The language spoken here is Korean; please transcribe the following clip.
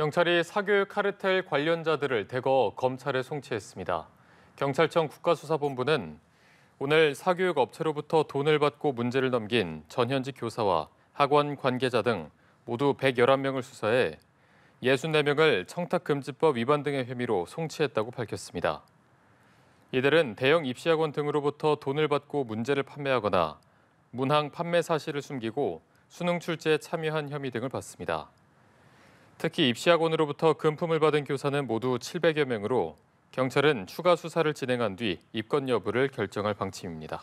경찰이 사교육 카르텔 관련자들을 대거 검찰에 송치했습니다. 경찰청 국가수사본부는 오늘 사교육 업체로부터 돈을 받고 문제를 넘긴 전현직 교사와 학원 관계자 등 모두 111명을 수사해 64명을 청탁금지법 위반 등의 혐의로 송치했다고 밝혔습니다. 이들은 대형 입시학원 등으로부터 돈을 받고 문제를 판매하거나 문항 판매 사실을 숨기고 수능 출제에 참여한 혐의 등을 받습니다. 특히 입시학원으로부터 금품을 받은 교사는 모두 700여 명으로 경찰은 추가 수사를 진행한 뒤 입건 여부를 결정할 방침입니다.